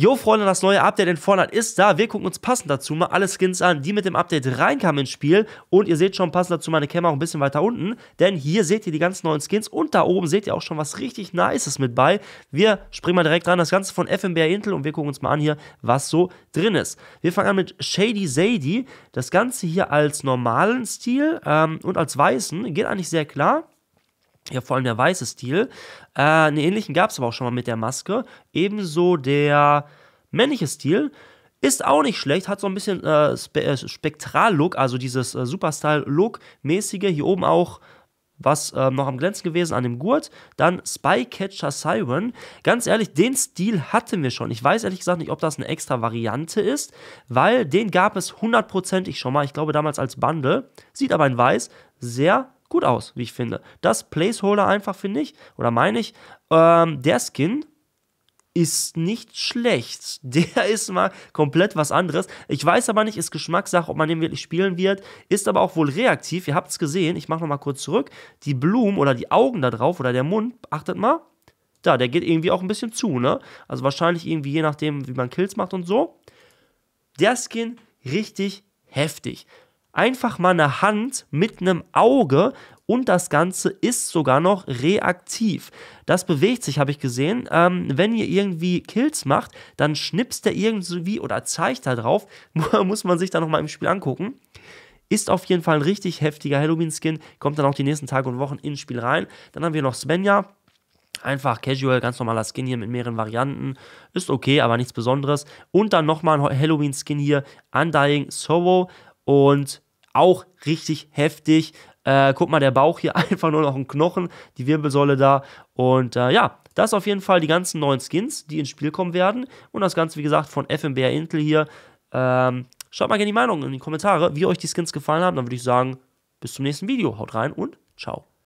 Jo, Freunde, das neue Update in Fortnite ist da. Wir gucken uns passend dazu mal alle Skins an, die mit dem Update reinkamen ins Spiel. Und ihr seht schon passend dazu meine Cam auch ein bisschen weiter unten, denn hier seht ihr die ganzen neuen Skins und da oben seht ihr auch schon was richtig Nices mit bei. Wir springen mal direkt ran, das Ganze von FMBR Intel und wir gucken uns mal an hier, was so drin ist. Wir fangen an mit Shady Zadie. Das Ganze hier als normalen Stil ähm, und als weißen geht eigentlich sehr klar ja, vor allem der weiße Stil. Äh, einen ähnlichen gab es aber auch schon mal mit der Maske. Ebenso der männliche Stil. Ist auch nicht schlecht, hat so ein bisschen äh, Spe äh, Spektral-Look, also dieses äh, Superstyle-Look-mäßige. Hier oben auch was äh, noch am Glänzen gewesen an dem Gurt. Dann Spycatcher Siren. Ganz ehrlich, den Stil hatten wir schon. Ich weiß ehrlich gesagt nicht, ob das eine extra Variante ist, weil den gab es hundertprozentig schon mal. Ich glaube damals als Bundle. Sieht aber in weiß sehr gut aus, wie ich finde. Das Placeholder einfach finde ich, oder meine ich, ähm, der Skin ist nicht schlecht. Der ist mal komplett was anderes. Ich weiß aber nicht, ist Geschmackssache, ob man den wirklich spielen wird. Ist aber auch wohl reaktiv. Ihr habt es gesehen. Ich mache nochmal kurz zurück. Die Blumen oder die Augen da drauf oder der Mund, achtet mal. Da, der geht irgendwie auch ein bisschen zu, ne? Also wahrscheinlich irgendwie je nachdem, wie man Kills macht und so. Der Skin richtig heftig einfach mal eine Hand mit einem Auge und das Ganze ist sogar noch reaktiv. Das bewegt sich, habe ich gesehen. Ähm, wenn ihr irgendwie Kills macht, dann schnipst er irgendwie oder zeigt da drauf. Muss man sich da nochmal im Spiel angucken. Ist auf jeden Fall ein richtig heftiger Halloween-Skin. Kommt dann auch die nächsten Tage und Wochen ins Spiel rein. Dann haben wir noch Svenja. Einfach casual, ganz normaler Skin hier mit mehreren Varianten. Ist okay, aber nichts Besonderes. Und dann nochmal ein Halloween-Skin hier. Undying Sorrow. Und auch richtig heftig. Äh, guck mal, der Bauch hier einfach nur noch ein Knochen, die Wirbelsäule da. Und äh, ja, das auf jeden Fall die ganzen neuen Skins, die ins Spiel kommen werden. Und das Ganze, wie gesagt, von FMBR Intel hier. Ähm, schaut mal gerne die Meinung in die Kommentare, wie euch die Skins gefallen haben. Dann würde ich sagen, bis zum nächsten Video. Haut rein und ciao.